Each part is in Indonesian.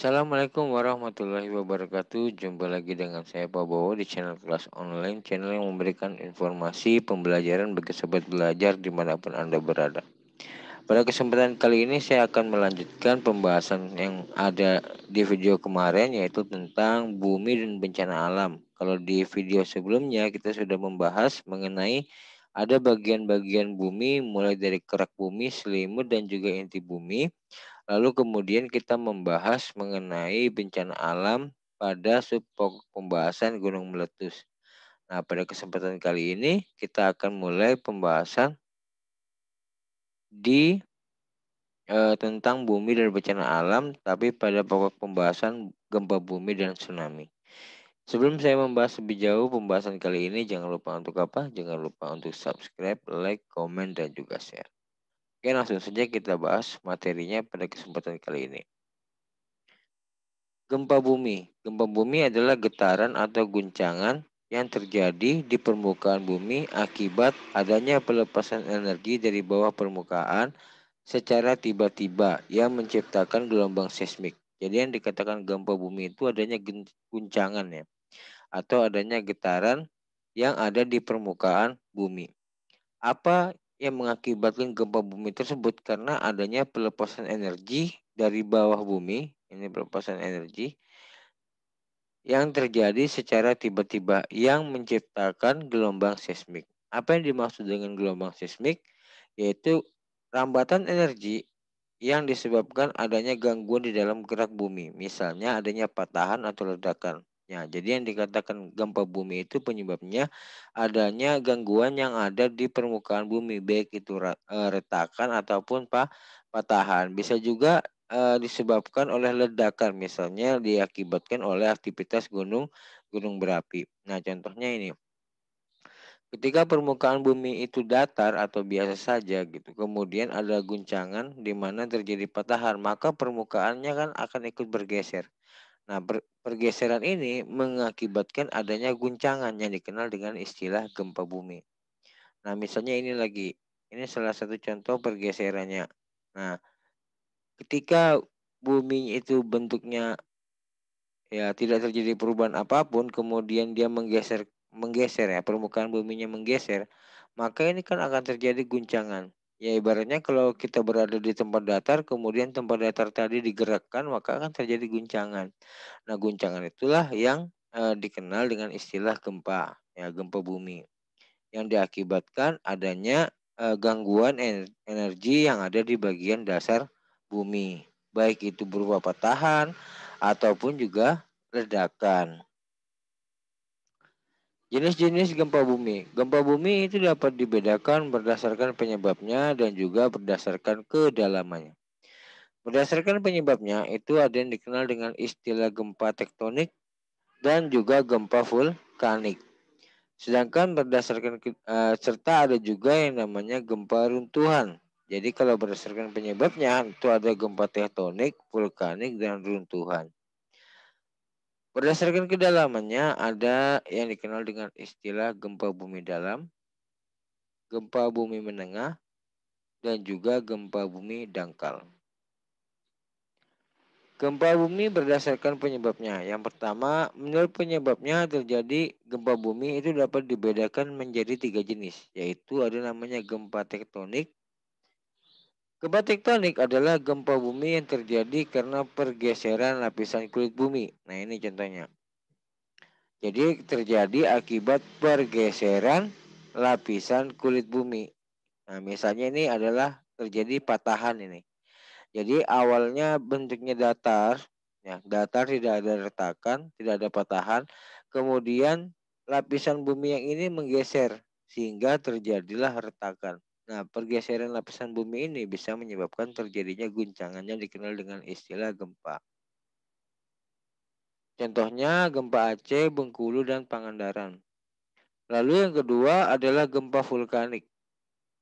Assalamualaikum warahmatullahi wabarakatuh. Jumpa lagi dengan saya Pak Bowo di channel kelas online, channel yang memberikan informasi pembelajaran bagi sobat belajar dimanapun Anda berada. Pada kesempatan kali ini saya akan melanjutkan pembahasan yang ada di video kemarin yaitu tentang bumi dan bencana alam. Kalau di video sebelumnya kita sudah membahas mengenai ada bagian-bagian bumi mulai dari kerak bumi, selimut dan juga inti bumi. Lalu kemudian kita membahas mengenai bencana alam pada sub pembahasan gunung meletus. Nah, pada kesempatan kali ini kita akan mulai pembahasan di e, tentang bumi dan bencana alam, tapi pada pokok pembahasan gempa bumi dan tsunami. Sebelum saya membahas lebih jauh pembahasan kali ini, jangan lupa untuk apa? Jangan lupa untuk subscribe, like, komen, dan juga share. Oke, langsung saja kita bahas materinya pada kesempatan kali ini. Gempa bumi. Gempa bumi adalah getaran atau guncangan yang terjadi di permukaan bumi akibat adanya pelepasan energi dari bawah permukaan secara tiba-tiba yang menciptakan gelombang seismik. Jadi yang dikatakan gempa bumi itu adanya guncangan ya atau adanya getaran yang ada di permukaan bumi. Apa yang mengakibatkan gempa bumi tersebut karena adanya pelepasan energi dari bawah bumi, ini pelepasan energi yang terjadi secara tiba-tiba yang menciptakan gelombang seismik. Apa yang dimaksud dengan gelombang seismik? Yaitu rambatan energi yang disebabkan adanya gangguan di dalam gerak bumi, misalnya adanya patahan atau ledakan. Ya, jadi yang dikatakan gempa bumi itu penyebabnya adanya gangguan yang ada di permukaan bumi, baik itu e, retakan ataupun patahan. Bisa juga e, disebabkan oleh ledakan, misalnya diakibatkan oleh aktivitas gunung gunung berapi. Nah, contohnya ini. Ketika permukaan bumi itu datar atau biasa saja gitu, kemudian ada guncangan di mana terjadi patahan, maka permukaannya kan akan ikut bergeser. Nah, per pergeseran ini mengakibatkan adanya guncangan yang dikenal dengan istilah gempa bumi. Nah, misalnya ini lagi. Ini salah satu contoh pergeserannya. Nah, ketika bumi itu bentuknya ya tidak terjadi perubahan apapun, kemudian dia menggeser menggeser ya, permukaan buminya menggeser, maka ini kan akan terjadi guncangan. Ya ibaratnya kalau kita berada di tempat datar, kemudian tempat datar tadi digerakkan, maka akan terjadi guncangan. Nah guncangan itulah yang eh, dikenal dengan istilah gempa, ya gempa bumi, yang diakibatkan adanya eh, gangguan energi yang ada di bagian dasar bumi, baik itu berupa patahan ataupun juga ledakan. Jenis-jenis gempa bumi. Gempa bumi itu dapat dibedakan berdasarkan penyebabnya dan juga berdasarkan kedalamannya. Berdasarkan penyebabnya, itu ada yang dikenal dengan istilah gempa tektonik dan juga gempa vulkanik. Sedangkan berdasarkan uh, serta ada juga yang namanya gempa runtuhan. Jadi kalau berdasarkan penyebabnya itu ada gempa tektonik, vulkanik dan runtuhan. Berdasarkan kedalamannya ada yang dikenal dengan istilah gempa bumi dalam, gempa bumi menengah, dan juga gempa bumi dangkal. Gempa bumi berdasarkan penyebabnya. Yang pertama, menurut penyebabnya terjadi gempa bumi itu dapat dibedakan menjadi tiga jenis, yaitu ada namanya gempa tektonik, Gempa tektonik adalah gempa bumi yang terjadi karena pergeseran lapisan kulit bumi. Nah, ini contohnya. Jadi terjadi akibat pergeseran lapisan kulit bumi. Nah, misalnya ini adalah terjadi patahan ini. Jadi awalnya bentuknya datar, ya, datar tidak ada retakan, tidak ada patahan. Kemudian lapisan bumi yang ini menggeser sehingga terjadilah retakan. Nah, pergeseran lapisan bumi ini bisa menyebabkan terjadinya guncangan yang dikenal dengan istilah gempa. Contohnya gempa Aceh, Bengkulu, dan Pangandaran. Lalu yang kedua adalah gempa vulkanik.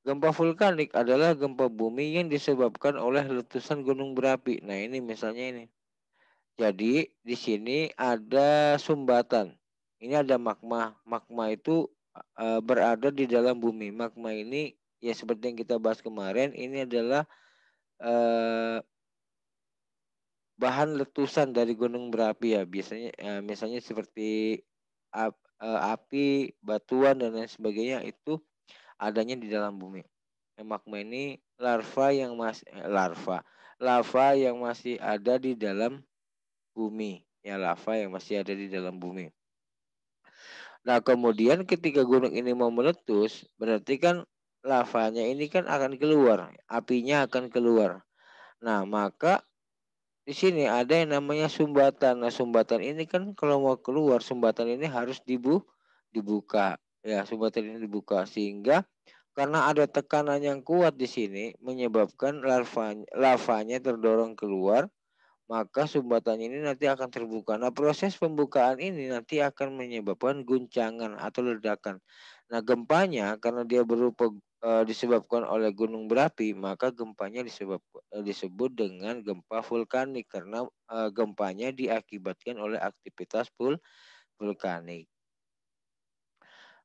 Gempa vulkanik adalah gempa bumi yang disebabkan oleh letusan gunung berapi. Nah, ini misalnya ini. Jadi, di sini ada sumbatan. Ini ada magma. Magma itu eh, berada di dalam bumi. Magma ini ya seperti yang kita bahas kemarin ini adalah eh, bahan letusan dari gunung berapi ya biasanya eh, misalnya seperti ap, eh, api batuan dan lain sebagainya itu adanya di dalam bumi eh, magma ini larva yang masih eh, larva lava yang masih ada di dalam bumi ya lava yang masih ada di dalam bumi Nah, kemudian ketika gunung ini mau meletus, berarti kan lavanya ini kan akan keluar, apinya akan keluar. Nah, maka di sini ada yang namanya sumbatan. Nah, sumbatan ini kan kalau mau keluar, sumbatan ini harus dibu dibuka. Ya, sumbatan ini dibuka sehingga karena ada tekanan yang kuat di sini menyebabkan larvanya, lavanya terdorong keluar, maka sumbatan ini nanti akan terbuka. Nah, proses pembukaan ini nanti akan menyebabkan guncangan atau ledakan. Nah, gempanya karena dia berupa uh, disebabkan oleh gunung berapi, maka gempanya disebab, uh, disebut dengan gempa vulkanik karena uh, gempanya diakibatkan oleh aktivitas vul vulkanik.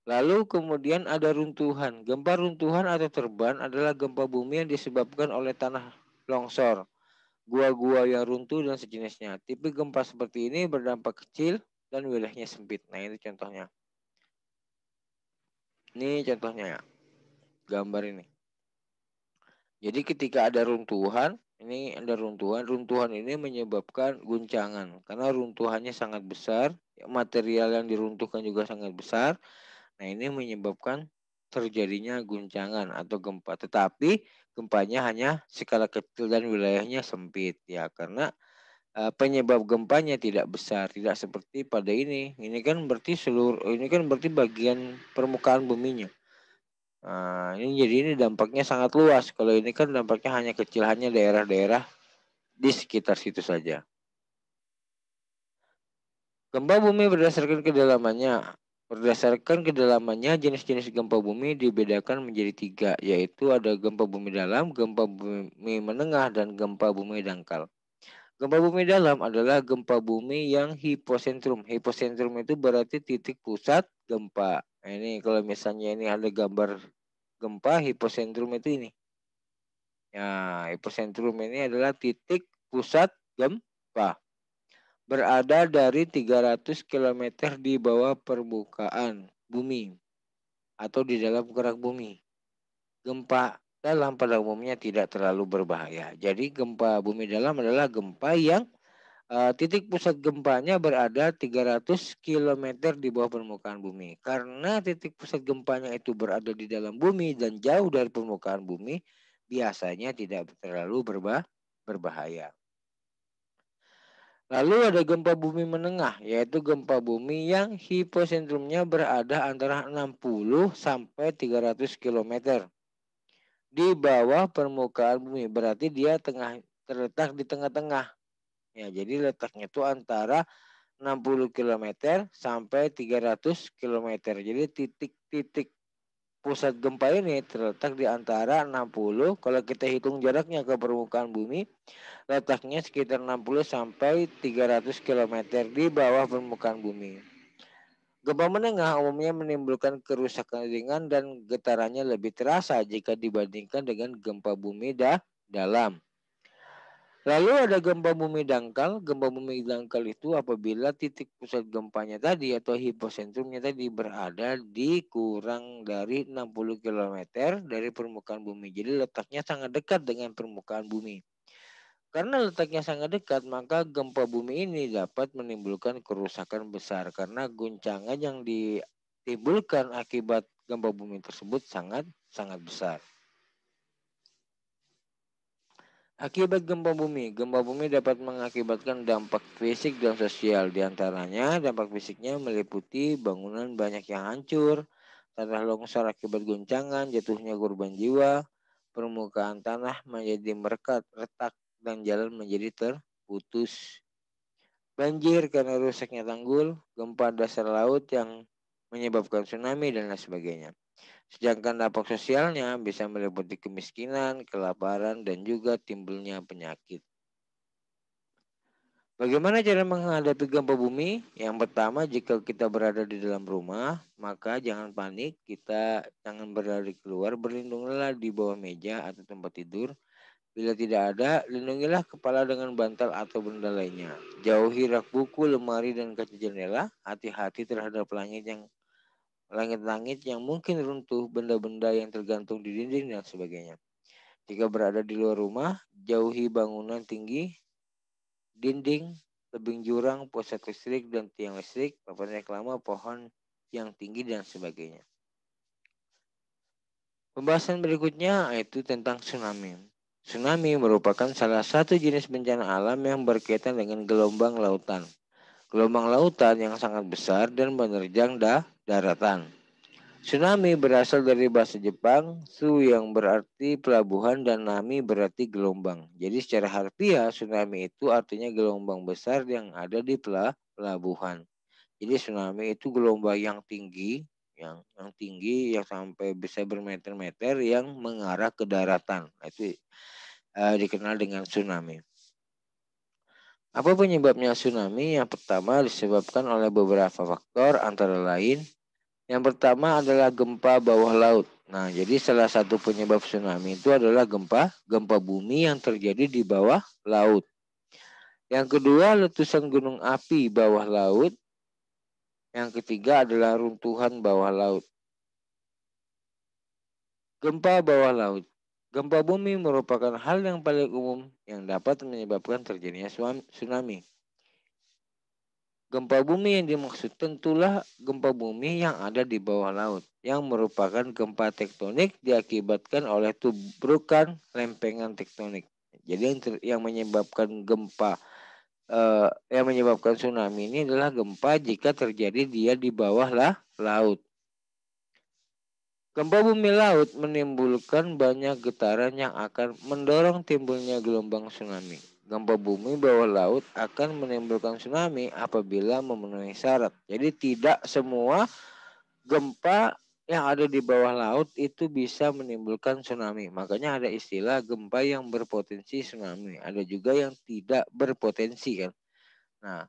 Lalu kemudian ada runtuhan. Gempa runtuhan atau terban adalah gempa bumi yang disebabkan oleh tanah longsor, gua-gua yang runtuh dan sejenisnya. Tipe gempa seperti ini berdampak kecil dan wilayahnya sempit. Nah, ini contohnya. Ini contohnya ya gambar ini. Jadi ketika ada runtuhan, ini ada runtuhan, runtuhan ini menyebabkan guncangan karena runtuhannya sangat besar, material yang diruntuhkan juga sangat besar. Nah, ini menyebabkan terjadinya guncangan atau gempa. Tetapi gempanya hanya skala kecil dan wilayahnya sempit ya karena eh, penyebab gempanya tidak besar, tidak seperti pada ini. Ini kan berarti seluruh ini kan berarti bagian permukaan buminya. Nah, ini jadi ini dampaknya sangat luas. Kalau ini kan dampaknya hanya kecil hanya daerah-daerah di sekitar situ saja. Gempa bumi berdasarkan kedalamannya. Berdasarkan kedalamannya, jenis-jenis gempa bumi dibedakan menjadi tiga, yaitu ada gempa bumi dalam, gempa bumi menengah, dan gempa bumi dangkal. Gempa bumi dalam adalah gempa bumi yang hiposentrum. Hiposentrum itu berarti titik pusat gempa Nah, ini kalau misalnya ini ada gambar gempa hiposentrum itu ini. Ya, hipocentrum ini adalah titik pusat gempa. Berada dari 300 km di bawah permukaan bumi atau di dalam gerak bumi. Gempa dalam pada umumnya tidak terlalu berbahaya. Jadi gempa bumi dalam adalah gempa yang Eh, titik pusat gempanya berada 300 km di bawah permukaan bumi. Karena titik pusat gempanya itu berada di dalam bumi dan jauh dari permukaan bumi, biasanya tidak terlalu berba berbahaya. Lalu ada gempa bumi menengah, yaitu gempa bumi yang hiposentrumnya berada antara 60 sampai 300 km di bawah permukaan bumi. Berarti dia tengah terletak di tengah-tengah Ya, jadi letaknya itu antara 60 km sampai 300 km. Jadi titik-titik pusat gempa ini terletak di antara 60 kalau kita hitung jaraknya ke permukaan bumi letaknya sekitar 60 sampai 300 km di bawah permukaan bumi. Gempa menengah umumnya menimbulkan kerusakan ringan dan getarannya lebih terasa jika dibandingkan dengan gempa bumi dah dalam. Lalu ada gempa bumi dangkal. Gempa bumi dangkal itu apabila titik pusat gempanya tadi atau hiposentrumnya tadi berada di kurang dari 60 km dari permukaan bumi. Jadi letaknya sangat dekat dengan permukaan bumi. Karena letaknya sangat dekat, maka gempa bumi ini dapat menimbulkan kerusakan besar karena guncangan yang ditimbulkan akibat gempa bumi tersebut sangat sangat besar. Akibat gempa bumi, gempa bumi dapat mengakibatkan dampak fisik dan sosial. Di antaranya, dampak fisiknya meliputi bangunan banyak yang hancur, tanah longsor akibat guncangan, jatuhnya korban jiwa, permukaan tanah menjadi merekat, retak, dan jalan menjadi terputus. Banjir karena rusaknya tanggul, gempa dasar laut yang menyebabkan tsunami, dan lain sebagainya. Sedangkan dampak sosialnya bisa meliputi kemiskinan, kelaparan, dan juga timbulnya penyakit. Bagaimana cara menghadapi gempa bumi? Yang pertama, jika kita berada di dalam rumah, maka jangan panik, kita jangan berlari keluar, berlindunglah di bawah meja atau tempat tidur. Bila tidak ada, lindungilah kepala dengan bantal atau benda lainnya. Jauhi rak buku, lemari, dan kaca jendela. Hati-hati terhadap langit yang langit-langit yang mungkin runtuh, benda-benda yang tergantung di dinding, dan sebagainya. Jika berada di luar rumah, jauhi bangunan tinggi, dinding, tebing jurang, pusat listrik, dan tiang listrik, papan reklama, pohon yang tinggi, dan sebagainya. Pembahasan berikutnya yaitu tentang tsunami. Tsunami merupakan salah satu jenis bencana alam yang berkaitan dengan gelombang lautan gelombang lautan yang sangat besar dan menerjang da daratan. Tsunami berasal dari bahasa Jepang, su yang berarti pelabuhan dan nami berarti gelombang. Jadi secara harfiah tsunami itu artinya gelombang besar yang ada di pelabuhan. Jadi tsunami itu gelombang yang tinggi, yang yang tinggi yang sampai bisa bermeter-meter yang mengarah ke daratan. Nah, itu eh, dikenal dengan tsunami. Apa penyebabnya tsunami? Yang pertama disebabkan oleh beberapa faktor antara lain. Yang pertama adalah gempa bawah laut. Nah, jadi salah satu penyebab tsunami itu adalah gempa, gempa bumi yang terjadi di bawah laut. Yang kedua letusan gunung api bawah laut. Yang ketiga adalah runtuhan bawah laut. Gempa bawah laut. Gempa bumi merupakan hal yang paling umum yang dapat menyebabkan terjadinya tsunami. Gempa bumi yang dimaksud tentulah gempa bumi yang ada di bawah laut, yang merupakan gempa tektonik diakibatkan oleh tubrukan lempengan tektonik. Jadi yang, yang menyebabkan gempa eh, yang menyebabkan tsunami ini adalah gempa jika terjadi dia di bawah laut. Gempa bumi laut menimbulkan banyak getaran yang akan mendorong timbulnya gelombang tsunami. Gempa bumi bawah laut akan menimbulkan tsunami apabila memenuhi syarat. Jadi tidak semua gempa yang ada di bawah laut itu bisa menimbulkan tsunami. Makanya ada istilah gempa yang berpotensi tsunami, ada juga yang tidak berpotensi kan. Nah,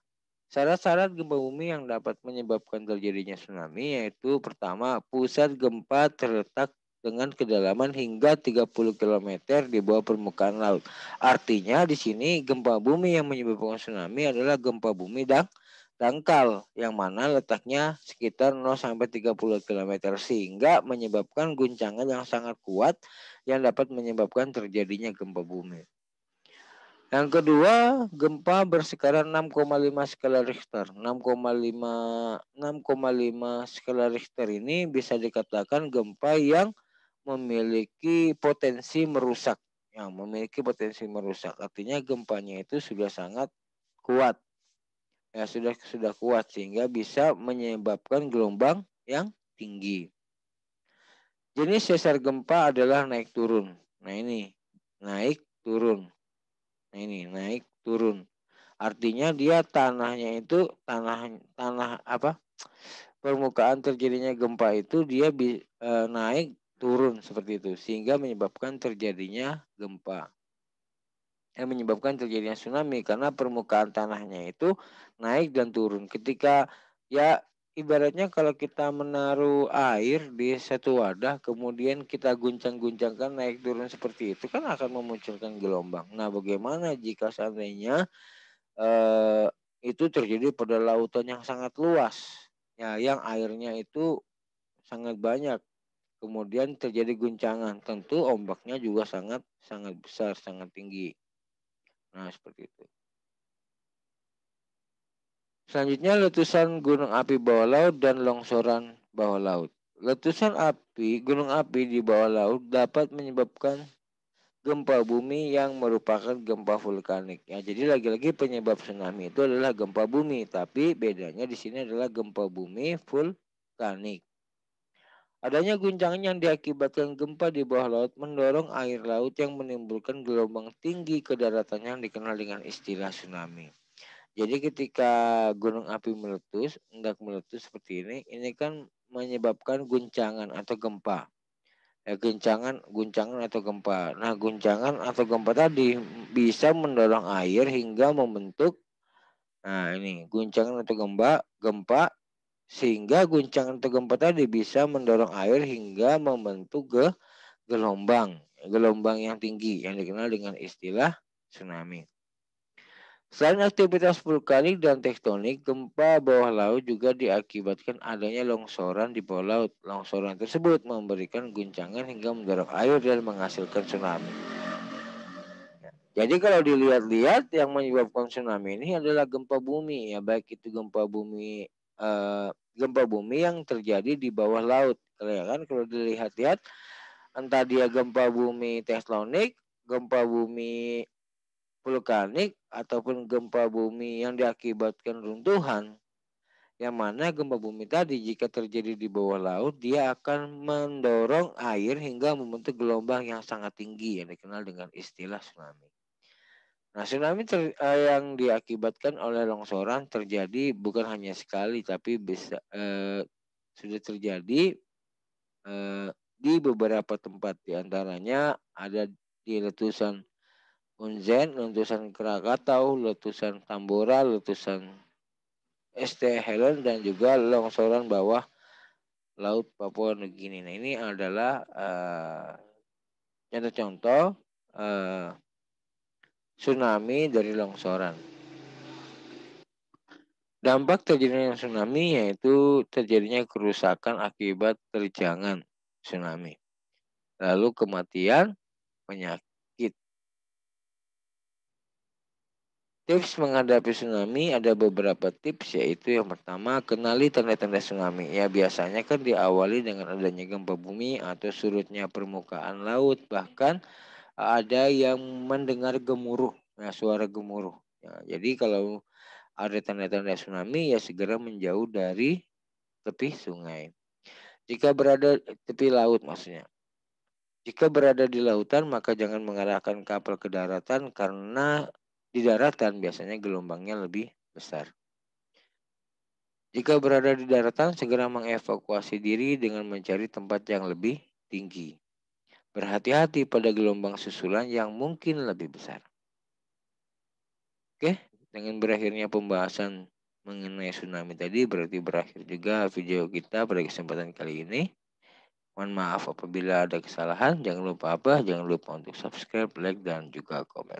Syarat-syarat gempa bumi yang dapat menyebabkan terjadinya tsunami yaitu pertama, pusat gempa terletak dengan kedalaman hingga 30 km di bawah permukaan laut. Artinya di sini gempa bumi yang menyebabkan tsunami adalah gempa bumi dang dangkal yang mana letaknya sekitar 0 sampai 30 km sehingga menyebabkan guncangan yang sangat kuat yang dapat menyebabkan terjadinya gempa bumi. Yang kedua, gempa berskala 6,5 skala Richter. 6,5 6,5 skala Richter ini bisa dikatakan gempa yang memiliki potensi merusak. Yang memiliki potensi merusak. Artinya gempanya itu sudah sangat kuat. Ya, sudah sudah kuat sehingga bisa menyebabkan gelombang yang tinggi. Jenis sesar gempa adalah naik turun. Nah, ini naik naik turun. Artinya dia tanahnya itu tanah tanah apa? permukaan terjadinya gempa itu dia bi, e, naik turun seperti itu sehingga menyebabkan terjadinya gempa. Yang eh, menyebabkan terjadinya tsunami karena permukaan tanahnya itu naik dan turun. Ketika ya ibaratnya kalau kita menaruh air di satu wadah kemudian kita guncang-guncangkan naik turun seperti itu kan akan memunculkan gelombang. Nah, bagaimana jika seandainya eh, itu terjadi pada lautan yang sangat luas ya yang airnya itu sangat banyak kemudian terjadi guncangan tentu ombaknya juga sangat sangat besar sangat tinggi nah seperti itu Selanjutnya letusan gunung api bawah laut dan longsoran bawah laut. Letusan api gunung api di bawah laut dapat menyebabkan gempa bumi yang merupakan gempa vulkanik. Ya, jadi lagi-lagi penyebab tsunami itu adalah gempa bumi, tapi bedanya di sini adalah gempa bumi vulkanik. Adanya guncangan yang diakibatkan gempa di bawah laut mendorong air laut yang menimbulkan gelombang tinggi ke daratan yang dikenal dengan istilah tsunami. Jadi ketika gunung api meletus, hendak meletus seperti ini, ini kan menyebabkan guncangan atau gempa. Ya, guncangan, guncangan atau gempa. Nah, guncangan atau gempa tadi bisa mendorong air hingga membentuk nah ini guncangan atau gempa, gempa sehingga guncangan atau gempa tadi bisa mendorong air hingga membentuk ke gelombang, gelombang yang tinggi yang dikenal dengan istilah tsunami. Selain aktivitas vulkanik dan tektonik, gempa bawah laut juga diakibatkan adanya longsoran di bawah laut. Longsoran tersebut memberikan guncangan hingga mendorong air dan menghasilkan tsunami. Jadi kalau dilihat-lihat yang menyebabkan tsunami ini adalah gempa bumi ya, baik itu gempa bumi eh, gempa bumi yang terjadi di bawah laut. Ya kan kalau dilihat-lihat entah dia gempa bumi tektonik, gempa bumi vulkanik ataupun gempa bumi yang diakibatkan runtuhan yang mana gempa bumi tadi jika terjadi di bawah laut dia akan mendorong air hingga membentuk gelombang yang sangat tinggi yang dikenal dengan istilah tsunami. Nah, tsunami ter, eh, yang diakibatkan oleh longsoran terjadi bukan hanya sekali tapi bisa eh, sudah terjadi eh, di beberapa tempat Di antaranya ada di letusan Unzen, letusan Krakatau, letusan Tambora, letusan St. Helen dan juga longsoran bawah laut Papua Nugini. Nah, ini adalah eh, contoh-contoh uh, uh, tsunami dari longsoran. Dampak terjadinya tsunami yaitu terjadinya kerusakan akibat terjangan tsunami. Lalu kematian, penyakit Tips menghadapi tsunami ada beberapa tips yaitu yang pertama kenali tanda-tanda tsunami. Ya biasanya kan diawali dengan adanya gempa bumi atau surutnya permukaan laut bahkan ada yang mendengar gemuruh, nah suara gemuruh. Ya, jadi kalau ada tanda-tanda tsunami ya segera menjauh dari tepi sungai. Jika berada tepi laut maksudnya. Jika berada di lautan maka jangan mengarahkan kapal ke daratan karena di daratan biasanya gelombangnya lebih besar. Jika berada di daratan, segera mengevakuasi diri dengan mencari tempat yang lebih tinggi. Berhati-hati pada gelombang susulan yang mungkin lebih besar. Oke, dengan berakhirnya pembahasan mengenai tsunami tadi, berarti berakhir juga video kita pada kesempatan kali ini. Mohon maaf apabila ada kesalahan. Jangan lupa apa? Jangan lupa untuk subscribe, like, dan juga komen.